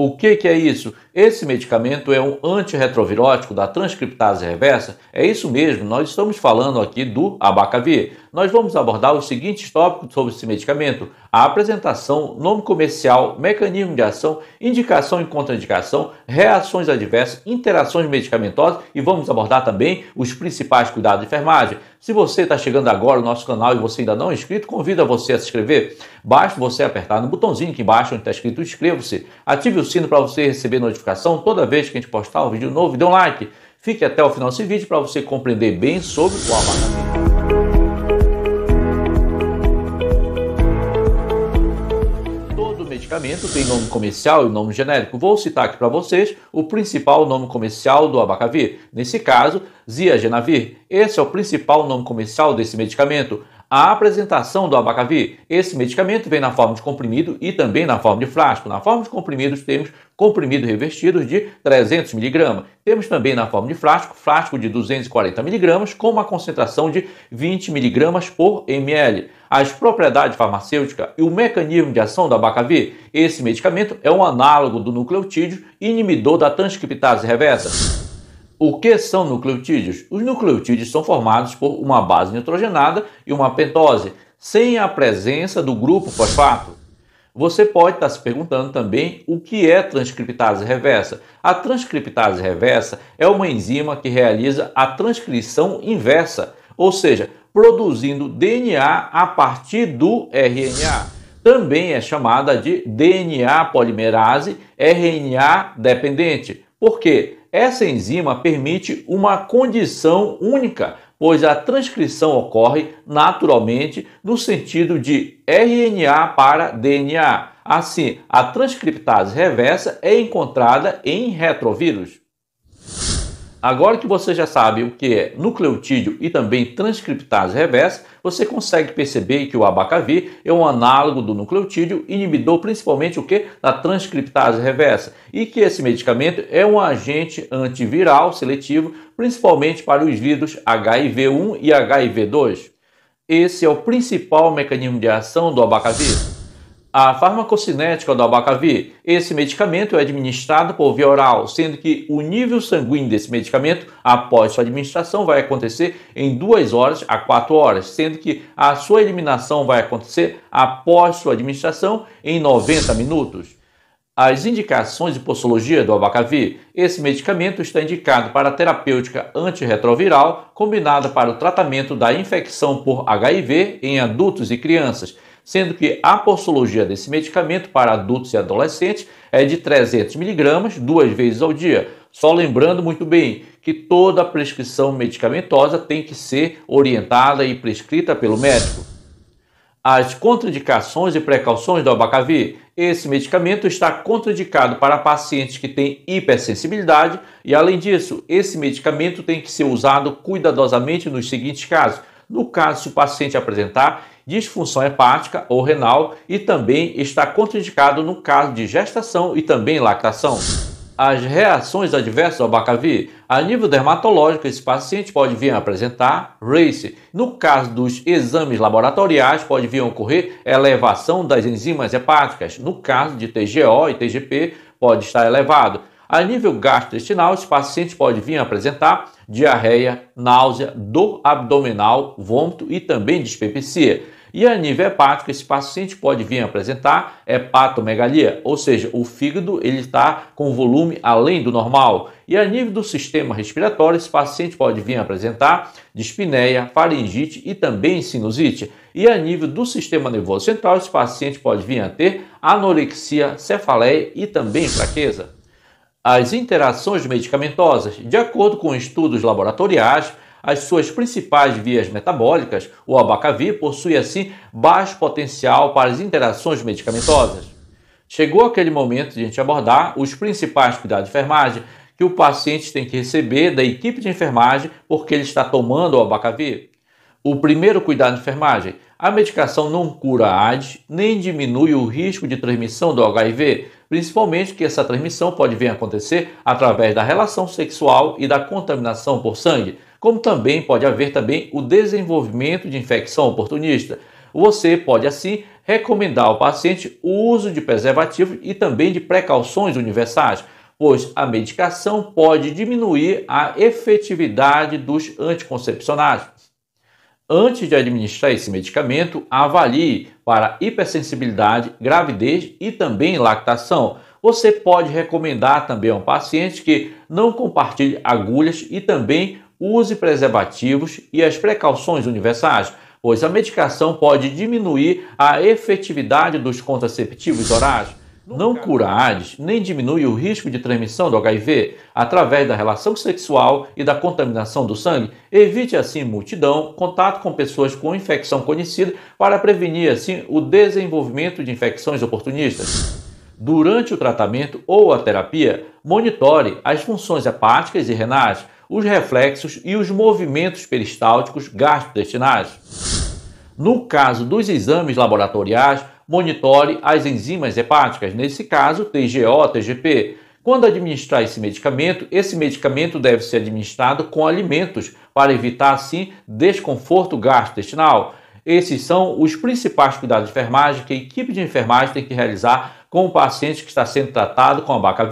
O que, que é isso? Esse medicamento é um antirretrovirótico da transcriptase reversa? É isso mesmo, nós estamos falando aqui do abacavir nós vamos abordar os seguintes tópicos sobre esse medicamento: a apresentação, nome comercial, mecanismo de ação, indicação e contraindicação, reações adversas, interações medicamentosas e vamos abordar também os principais cuidados de enfermagem. Se você está chegando agora no nosso canal e você ainda não é inscrito, convido a você a se inscrever. Basta você apertar no botãozinho aqui embaixo onde está escrito inscreva-se. Ative o sino para você receber notificação toda vez que a gente postar um vídeo novo. Dê um like. Fique até o final desse vídeo para você compreender bem sobre o abacate. medicamento tem nome comercial e nome genérico. Vou citar aqui para vocês o principal nome comercial do abacavir, nesse caso, Ziagenavir. Esse é o principal nome comercial desse medicamento a apresentação do abacavir. Esse medicamento vem na forma de comprimido e também na forma de frasco. Na forma de comprimidos temos comprimido revestidos de 300 mg. Temos também na forma de frasco, frasco de 240 mg com uma concentração de 20 mg por ml. As propriedades farmacêuticas e o mecanismo de ação do abacavir. Esse medicamento é um análogo do nucleotídeo inibidor da transcriptase reversa. O que são nucleotídeos? Os nucleotídeos são formados por uma base nitrogenada e uma pentose, sem a presença do grupo fosfato. Você pode estar se perguntando também o que é transcriptase reversa. A transcriptase reversa é uma enzima que realiza a transcrição inversa, ou seja, produzindo DNA a partir do RNA. Também é chamada de DNA polimerase RNA dependente. Por quê? Essa enzima permite uma condição única, pois a transcrição ocorre naturalmente no sentido de RNA para DNA. Assim, a transcriptase reversa é encontrada em retrovírus. Agora que você já sabe o que é nucleotídeo e também transcriptase reversa, você consegue perceber que o abacavir é um análogo do nucleotídeo, inibidor principalmente o que? Da transcriptase reversa. E que esse medicamento é um agente antiviral seletivo, principalmente para os vírus HIV1 e HIV2. Esse é o principal mecanismo de ação do abacavir. A farmacocinética do abacavir: Esse medicamento é administrado por via oral, sendo que o nível sanguíneo desse medicamento após sua administração vai acontecer em 2 horas a 4 horas, sendo que a sua eliminação vai acontecer após sua administração em 90 minutos. As indicações de posologia do abacavir: Esse medicamento está indicado para terapêutica antirretroviral combinada para o tratamento da infecção por HIV em adultos e crianças sendo que a postologia desse medicamento para adultos e adolescentes é de 300 miligramas duas vezes ao dia. Só lembrando muito bem que toda prescrição medicamentosa tem que ser orientada e prescrita pelo médico. As contraindicações e precauções do abacavir. Esse medicamento está contraindicado para pacientes que têm hipersensibilidade e, além disso, esse medicamento tem que ser usado cuidadosamente nos seguintes casos. No caso, se o paciente apresentar disfunção hepática ou renal e também está contraindicado no caso de gestação e também lactação. As reações adversas ao bacavi, a nível dermatológico, esse paciente pode vir a apresentar RACE. No caso dos exames laboratoriais, pode vir a ocorrer elevação das enzimas hepáticas. No caso de TGO e TGP, pode estar elevado. A nível gastrointestinal, esse paciente pode vir a apresentar diarreia, náusea, dor abdominal, vômito e também dispepsia. E a nível hepático, esse paciente pode vir apresentar hepatomegalia, é ou seja, o fígado ele está com volume além do normal. E a nível do sistema respiratório, esse paciente pode vir apresentar dispneia, faringite e também sinusite. E a nível do sistema nervoso central, esse paciente pode vir a ter anorexia, cefaleia e também fraqueza. As interações medicamentosas, de acordo com estudos laboratoriais, as suas principais vias metabólicas, o abacavir possui assim baixo potencial para as interações medicamentosas. Chegou aquele momento de a gente abordar os principais cuidados de enfermagem que o paciente tem que receber da equipe de enfermagem porque ele está tomando o abacavir. O primeiro cuidado de enfermagem, a medicação não cura a AIDS nem diminui o risco de transmissão do HIV, principalmente que essa transmissão pode vir a acontecer através da relação sexual e da contaminação por sangue, como também pode haver também o desenvolvimento de infecção oportunista. Você pode assim recomendar ao paciente o uso de preservativos e também de precauções universais, pois a medicação pode diminuir a efetividade dos anticoncepcionais. Antes de administrar esse medicamento, avalie para hipersensibilidade, gravidez e também lactação. Você pode recomendar também ao paciente que não compartilhe agulhas e também use preservativos e as precauções universais, pois a medicação pode diminuir a efetividade dos contraceptivos orais. Não cura AIDS nem diminui o risco de transmissão do HIV através da relação sexual e da contaminação do sangue. Evite assim multidão, contato com pessoas com infecção conhecida para prevenir assim o desenvolvimento de infecções oportunistas. Durante o tratamento ou a terapia, monitore as funções hepáticas e renais os reflexos e os movimentos peristálticos gastrointestinais. No caso dos exames laboratoriais, monitore as enzimas hepáticas, nesse caso TGO, TGP. Quando administrar esse medicamento, esse medicamento deve ser administrado com alimentos para evitar assim desconforto gastrointestinal. Esses são os principais cuidados de enfermagem que a equipe de enfermagem tem que realizar com o paciente que está sendo tratado com a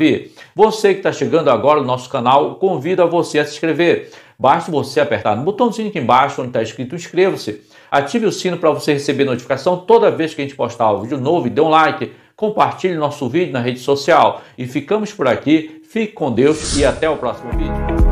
Você que está chegando agora no nosso canal, convido a você a se inscrever. Basta você apertar no botãozinho aqui embaixo onde está escrito inscreva-se. Ative o sino para você receber notificação toda vez que a gente postar um vídeo novo e dê um like. Compartilhe nosso vídeo na rede social. E ficamos por aqui. Fique com Deus e até o próximo vídeo.